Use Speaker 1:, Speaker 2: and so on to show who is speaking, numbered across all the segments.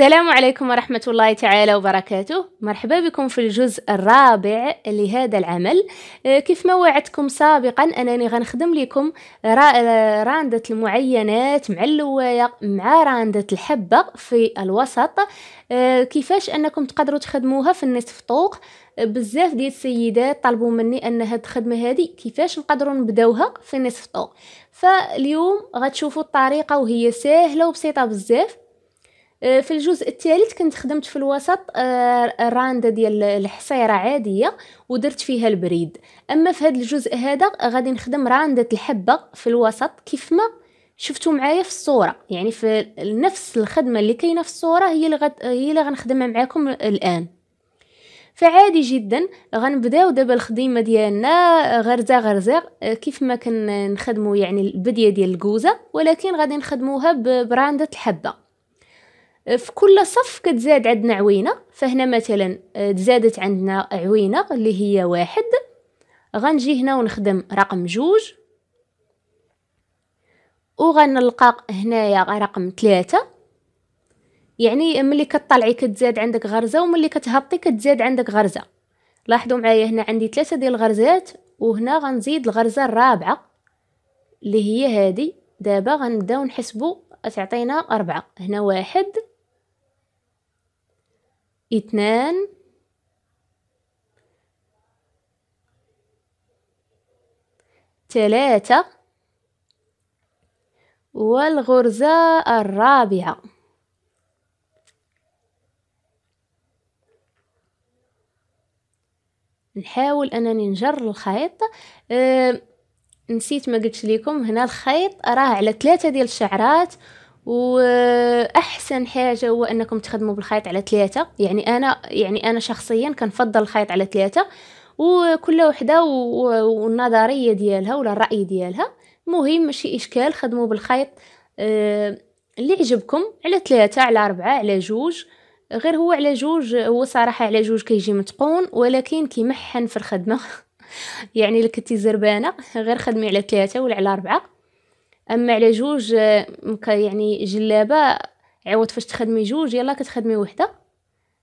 Speaker 1: السلام عليكم ورحمة الله تعالى وبركاته مرحبا بكم في الجزء الرابع لهذا العمل آه، كيف ما وعدتكم سابقا أنني غنخدم لكم آه، راندة المعينات مع اللواية مع راندة الحبة في الوسط آه، كيفاش أنكم تقدروا تخدموها في النصف طوق بزاف ديال السيدات طلبوا مني ان هاد الخدمه هذه كيفاش نقدروا نبداوها في النصف طوق فاليوم غتشوفوا الطريقه وهي سهله وبسيطه بزاف آه، في الجزء الثالث كنت خدمت في الوسط آه، رانده ديال الحصيره عاديه ودرت فيها البريد اما في هذا الجزء هذا غادي نخدم رانده الحبه في الوسط كيف ما شفتوا معايا في الصوره يعني في نفس الخدمه اللي كاينه في الصوره هي اللي غد... هي اللي غنخدمها معاكم الان فعادي جدا غنبداو دابا الخديمه ديالنا غرزه غرزه آه، كيف ما كنخدموا يعني البديه ديال الكوزه ولكن غادي نخدموها براندة الحبه في كل صف كتزاد عندنا عوينة فهنا مثلا تزادت آه، عندنا عوينة اللي هي واحد غنجي هنا ونخدم رقم جوج وغنلقى هنايا رقم ثلاثة يعني ملي كطلعي كتزاد عندك غرزة وملي كتهبطي كتزاد عندك غرزة لاحظوا معايا هنا عندي ثلاثة ديال الغرزات وهنا غنزيد الغرزة الرابعة اللي هي هادي دابا غنبداو نحسبو تعطينا أربعة هنا واحد اتنان ثلاثة والغرزة الرابعة نحاول انني نجر الخيط أه نسيت ما قلت لكم هنا الخيط راه على ثلاثة ديال الشعرات واحسن حاجه هو انكم تخدموا بالخيط على ثلاثه يعني انا يعني انا شخصيا كنفضل الخيط على ثلاثه وكل وحده والنظريه ديالها ولا الراي ديالها مهم ماشي اشكال خدموا بالخيط آه، اللي عجبكم على ثلاثة على أربعة على جوج غير هو على جوج هو صراحة على جوج كيجي متقون ولكن كيمحن في الخدمة يعني لكتي زربانة غير خدمي على ثلاثة ولا على أربعة اما على جوج آه، يعني جلابه عوض فاش تخدمي جوج يلا كتخدمي وحده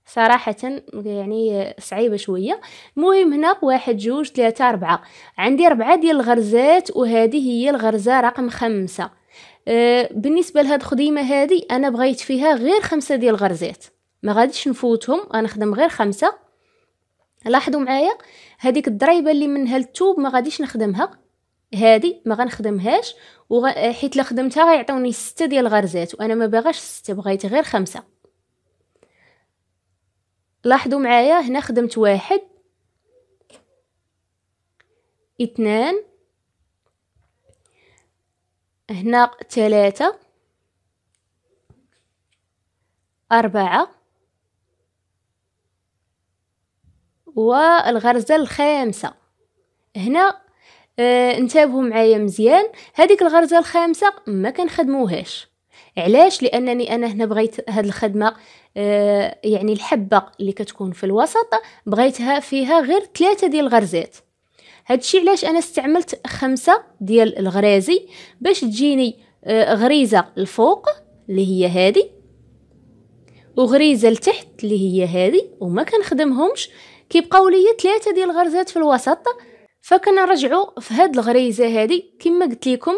Speaker 1: صراحة يعني صعيبة شوية المهم هنا واحد جوج ثلاثة أربعة عندي أربعة ديال الغرزات وهذه هي الغرزة رقم خمسة آه، بالنسبة لهاد خديمة هادي أنا بغيت فيها غير خمسة ديال الغرزات ما غاديش نفوتهم غنخدم غير خمسة لاحظوا معايا هذيك الضريبة اللي منها التوب ما غاديش نخدمها هادي ما غنخدمهاش وحيت حيت لا خدمتها غيعطيوني ستة ديال الغرزات وانا ما باغاش ستة بغيت غير خمسة لاحظوا معايا هنا خدمت واحد اثنان هنا ثلاثة أربعة والغرزة الخامسة هنا آه، انتبهوا معايا مزيان هذيك الغرزه الخامسه ما كنخدموهاش علاش لانني انا هنا بغيت هاد الخدمه اه يعني الحبه اللي كتكون في الوسط بغيتها فيها غير ثلاثه ديال الغرزات هادشي علاش انا استعملت خمسة ديال الغرازي باش تجيني اه غريزه الفوق اللي هي هذه وغريزه لتحت اللي هي هذه وما كنخدمهمش كيبقاو ليا ثلاثه ديال الغرزات في الوسط رجعوا في هاد الغريزه هادي كما قلت لكم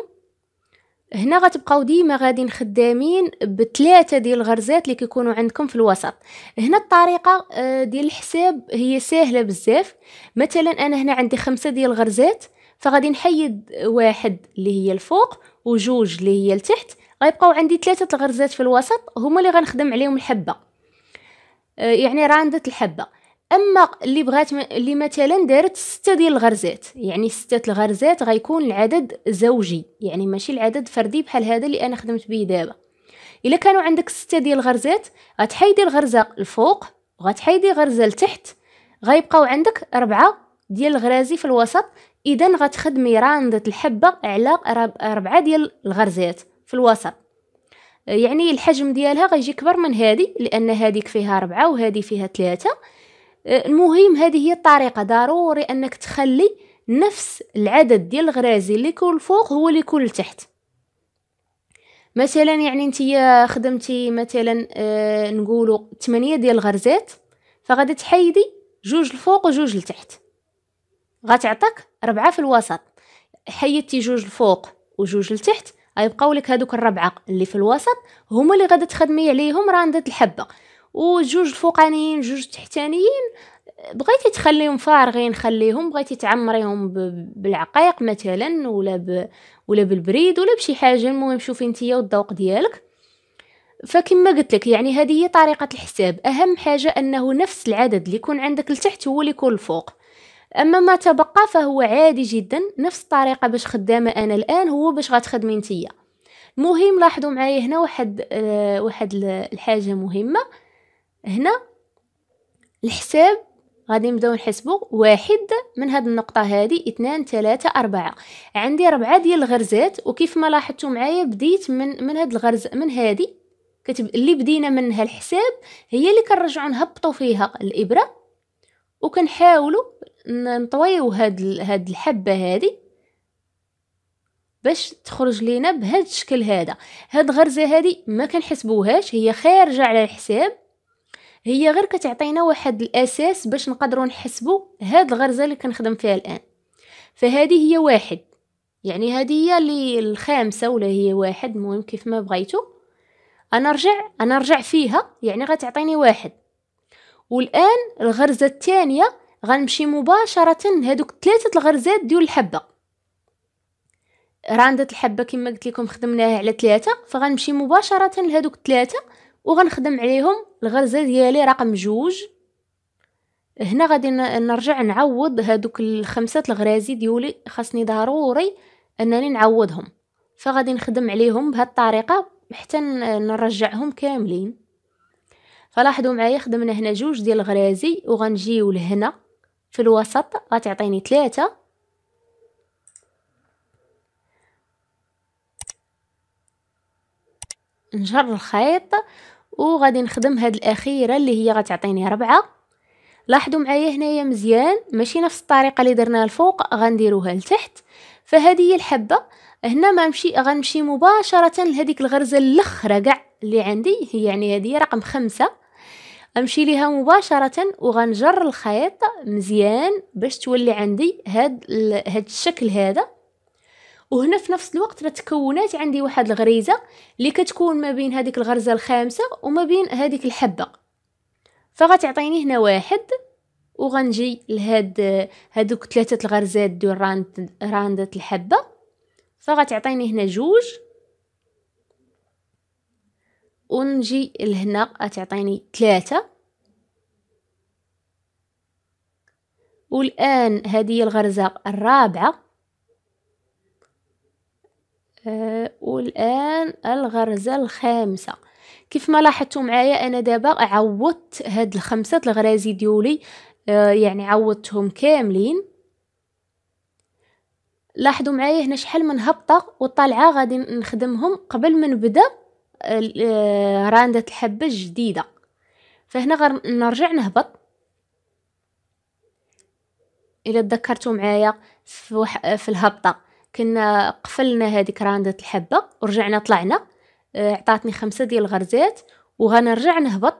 Speaker 1: هنا غتبقاو ديما غادي خدامين بثلاثه ديال الغرزات اللي كيكونوا عندكم في الوسط هنا الطريقه آه، ديال الحساب هي سهله بزاف مثلا انا هنا عندي خمسه ديال الغرزات فغادي نحيد واحد اللي هي الفوق وجوج اللي هي لتحت غيبقاو عندي ثلاثه الغرزات في الوسط هما اللي غنخدم عليهم الحبه آه، يعني راندة الحبه اما اللي بغات اللي مثلا دارت ستة ديال الغرزات يعني ستة الغرزات غيكون العدد زوجي يعني ماشي العدد فردي بحال هذا اللي انا خدمت به دابا الا كانوا عندك ستة ديال الغرزات غتحيدي الغرزه الفوق وغتحيدي غرزه لتحت غيبقاو عندك أربعة ديال الغرازي في الوسط اذا غتخدمي راندة الحبه على أربعة ديال الغرزات في الوسط يعني الحجم ديالها غيجي كبر من هذه لان هذيك فيها أربعة وهذه فيها ثلاثة أه، المهم هذه هي الطريقة ضروري أنك تخلي نفس العدد ديال الغرازي اللي يكون فوق هو اللي يكون تحت مثلا يعني انت خدمتي مثلا آه نقولوا 8 ديال الغرزات فغادي تحيدي جوج الفوق وجوج لتحت غتعطيك ربعة في الوسط حيدتي جوج الفوق وجوج لتحت غيبقاو لك هذوك الربعه اللي في الوسط هما اللي غادي تخدمي عليهم راندة الحبه وجوج الفوقانيين جوج تحتانيين بغيتي تخليهم فارغين خليهم بغيتي تعمريهم بالعقيق مثلا ولا ب... ولا بالبريد ولا بشي حاجه المهم شوفي نتيا والذوق ديالك فكما قلت لك يعني هذه هي طريقه الحساب اهم حاجه انه نفس العدد اللي يكون عندك لتحت هو اللي يكون الفوق اما ما تبقى فهو عادي جدا نفس الطريقه باش خدامه انا الان هو باش غتخدمي نتيا المهم لاحظوا معايا هنا واحد آه واحد الحاجه مهمه هنا الحساب غادي نبداو نحسبو واحد من هاد النقطة هادي اثنان ثلاثة أربعة عندي ربعة ديال الغرزات وكيف ما لاحظتو معايا بديت من من هاد الغرز من هادي كتب اللي بدينا منها الحساب هي اللي كنرجعو نهبطو فيها الإبرة وكنحاولو نطويو هاد هاد الحبة هادي باش تخرج لينا بهاد الشكل هذا هاد الغرزة هادي ما كنحسبوهاش هي خارجة على الحساب هي غير كتعطينا واحد الاساس باش نقدروا نحسبوا هاد الغرزه اللي كنخدم فيها الان فهذه هي واحد يعني هذه هي اللي الخامسه ولا هي واحد المهم كيف ما بغيتو انا رجع انا رجع فيها يعني غتعطيني واحد والان الغرزه الثانيه غنمشي مباشره هادوك ثلاثه الغرزات ديال الحبه راندة الحبه كما قلت لكم خدمناها على ثلاثه فغنمشي مباشره لهادوك ثلاثه وغنخدم عليهم الغرزه ديالي رقم جوج هنا غادي نرجع نعوض هادوك الخمسه الغرازي ديولي خاصني ضروري انني نعوضهم فغادي نخدم عليهم بهاد الطريقه حتى نرجعهم كاملين فلاحظوا معايا خدمنا هنا جوج ديال الغرازي وغنجيو لهنا في الوسط غتعطيني ثلاثة نجر الخيط وغادي نخدم هاد الاخيره اللي هي غتعطيني ربعة لاحظوا معايا هنايا مزيان ماشي نفس الطريقه اللي درناها الفوق غنديروها لتحت فهذه هي الحبه هنا ما نمشي غنمشي مباشره لهذيك الغرزه الاخرى كاع اللي عندي هي يعني هذه رقم خمسة امشي ليها مباشره وغنجر الخيط مزيان باش تولي عندي هاد هاد الشكل هذا وهنا في نفس الوقت راه تكونات عندي واحد الغريزه اللي كتكون ما بين هذيك الغرزه الخامسه وما بين هذيك الحبه فغتعطيني هنا واحد وغنجي لهاد هادوك ثلاثه الغرزات ديال راند راندة الحبه فغتعطيني هنا جوج ونجي لهنا غتعطيني ثلاثه والان هذه هي الغرزه الرابعه آه، والان الغرزه الخامسه كيف ما لاحظتوا معايا انا دابا عوضت هاد الخمسه الغرازي ديولي آه، يعني عوضتهم كاملين لاحظوا معايا هنا شحال من هبطه وطالعه غادي نخدمهم قبل ما نبدا آه، رانده الحبه الجديده فهنا غير نرجع نهبط الى تذكرتوا معايا في, في الهبطه كنا قفلنا هذيك راندة الحبة ورجعنا طلعنا آه، عطاتني خمسة ديال الغرزات وغنرجع نهبط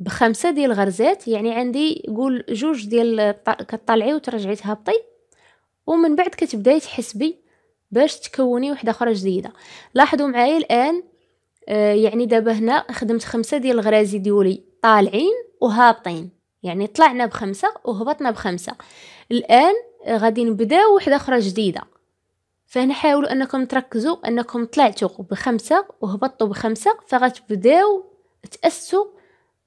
Speaker 1: بخمسة ديال الغرزات يعني عندي قول جوج ديال كطلعي وترجعي تهبطي ومن بعد كتبداي تحسبي باش تكوني وحده اخرى جديده لاحظوا معايا الان آه، يعني دابا هنا خدمت خمسه ديال الغرازي ديولي طالعين وهابطين يعني طلعنا بخمسه وهبطنا بخمسه الان آه، غادي نبداو وحده اخرى جديده فهنا حاولوا انكم تركزوا انكم طلعتوا بخمسة وهبطوا بخمسة فغتبداو تأسوا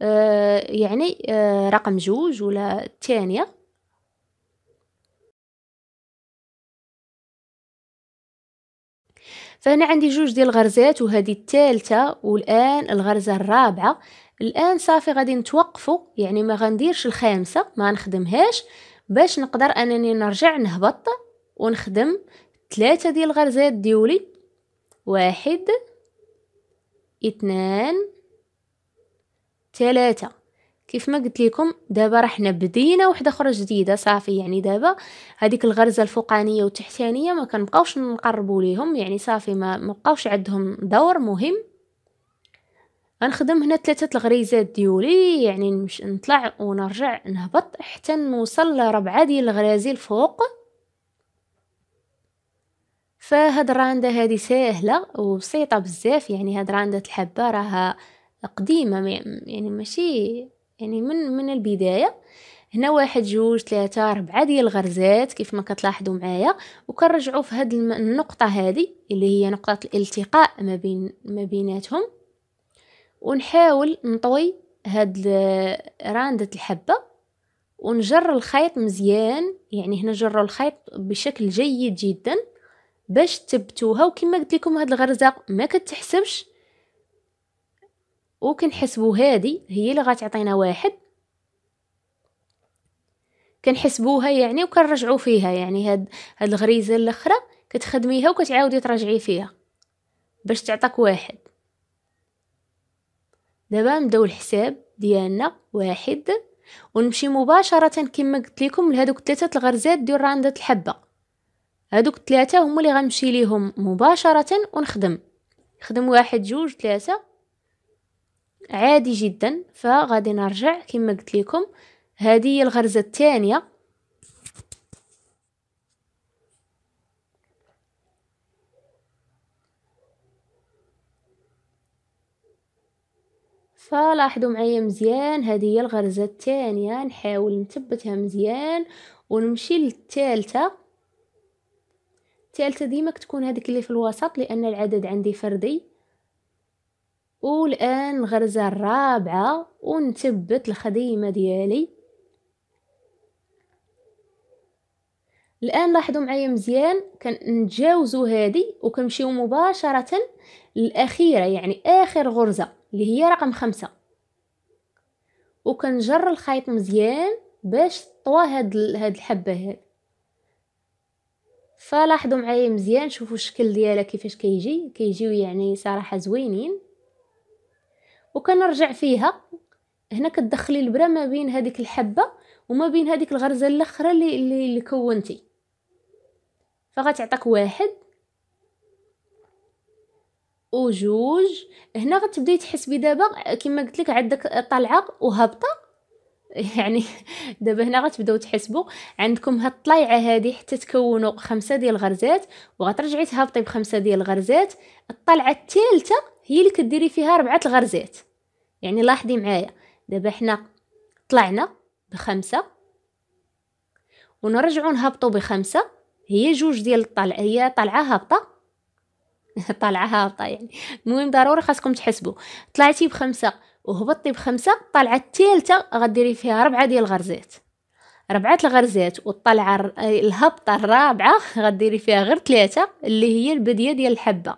Speaker 1: آه يعني آه رقم جوج ولا الثانية فهنا عندي جوج ديال الغرزات وهذه الثالثه والان الغرزه الرابعه الان صافي غادي نتوقفوا يعني ما غنديرش الخامسه ما نخدمهاش باش نقدر انني نرجع نهبط ونخدم ثلاثة ديال الغرزات ديولي واحد اثنان ثلاثة كيف ما قلت لكم دابا راه حنا بدينا وحده اخرى جديده صافي يعني دابا هذيك الغرزه الفوقانيه والتحتانيه ما كنبقاوش نقربوا ليهم يعني صافي ما مبقاوش عندهم دور مهم غنخدم هنا ثلاثه الغريزات ديولي يعني نطلع ونرجع نهبط حتى نوصل لربعه ديال الغرازي الفوق فهاد الراندة هادي ساهلة وبسيطة بزاف يعني هاد راندة الحبة راها قديمة يعني ماشي يعني من من البداية هنا واحد جوج ثلاثة أربعة ديال الغرزات كيف ما كتلاحظوا معايا وكنرجعوا في هاد النقطة هادي اللي هي نقطة الالتقاء ما بين ما بيناتهم ونحاول نطوي هاد راندة الحبة ونجر الخيط مزيان يعني هنا جروا الخيط بشكل جيد جدا باش تبتوها وكما قلت لكم هاد الغرزه ما كتحسبش وكنحسبو هادي هي اللي غتعطينا واحد كنحسبوها يعني وكنرجعو فيها يعني هاد هاد الغريزه الاخرى كتخدميها وكتعاودي تراجعي فيها باش تعطاك واحد دابا نبداو الحساب ديالنا واحد ونمشي مباشره كما قلت لكم لهذوك ثلاثه الغرزات ديال راندة الحبه هادوك الثلاثه هما اللي غنمشي ليهم مباشره ونخدم نخدم واحد جوج ثلاثه عادي جدا فغادي نرجع كما قلت لكم هذه هي الغرزه الثانيه فلاحظوا معايا مزيان هذه هي الغرزه الثانيه نحاول نثبتها مزيان ونمشي للثالثه الثالثه ديما كتكون هذيك اللي في الوسط لان العدد عندي فردي والان الغرزه الرابعه ونثبت الخديمه ديالي الان لاحظوا معايا مزيان كنتجاوزوا هذه وكنمشيو مباشره للاخيره يعني اخر غرزه اللي هي رقم خمسة وكنجر الخيط مزيان باش طوى هاد هاد الحبه هاد فلاحظوا معايا مزيان شوفوا الشكل ديالها كيفاش كيجي كيجيو يعني صراحه زوينين وكنرجع فيها هنا كتدخلي البره ما بين هذيك الحبه وما بين هذيك الغرزه الاخرى اللي اللي كونتي فغتعطيك واحد وجوج هنا غتبداي تحسبي دابا كما قلت لك عندك طالعه وهابطه يعني دابا هنا غتبداو تحسبوا عندكم هاد الطليعه هذه حتى تكونوا خمسه ديال الغرزات وغترجعي تهبطي بخمسه ديال الغرزات الطلعه الثالثه هي اللي كديري فيها ربعه الغرزات يعني لاحظي معايا دابا حنا طلعنا بخمسه ونرجعوا نهبطوا بخمسه هي جوج ديال الطلع هي طلعه هابطه طلعه هابطه يعني المهم ضروري خاصكم تحسبوا طلعتي بخمسه وهبطتي بخمسة طلعة تيلتا غديري فيها ربعة ديال الغرزات ربعة الغرزات والطلعة الهبطة الرابعة غديري فيها غير ثلاثة اللي هي البدية ديال الحبة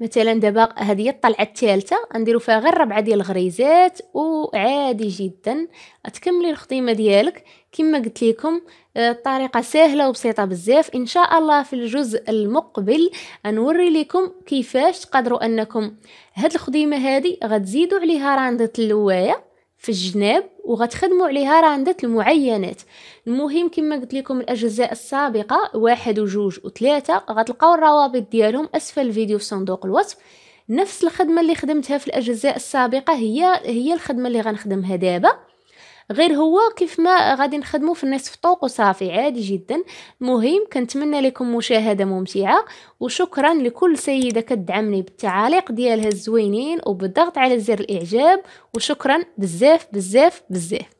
Speaker 1: مثلا دابا هذه الطلعه الثالثه غنديرو فيها غير ربعه ديال الغريزات وعادي جدا تكملي الخديمه ديالك كما قلت لكم آه، الطريقه سهله وبسيطه بزاف ان شاء الله في الجزء المقبل غنوري لكم كيفاش تقدروا انكم هاد الخديمه هذه غتزيدوا عليها رانده اللوايه في الجناب وغتخدموا عليها راه عندها المعينات المهم كما قلت لكم الاجزاء السابقه واحد وجوج وثلاثه غتلقاو الروابط ديالهم اسفل الفيديو في صندوق الوصف نفس الخدمه اللي خدمتها في الاجزاء السابقه هي هي الخدمه اللي غنخدمها دابا غير هو كيف ما غادي نخدمو في النصف طوق وصافي عادي جدا مهم كنتمنى لكم مشاهده ممتعه وشكرا لكل سيده كتدعمني بالتعاليق ديالها الزوينين وبالضغط على زر الاعجاب وشكرا بزاف بزاف بزاف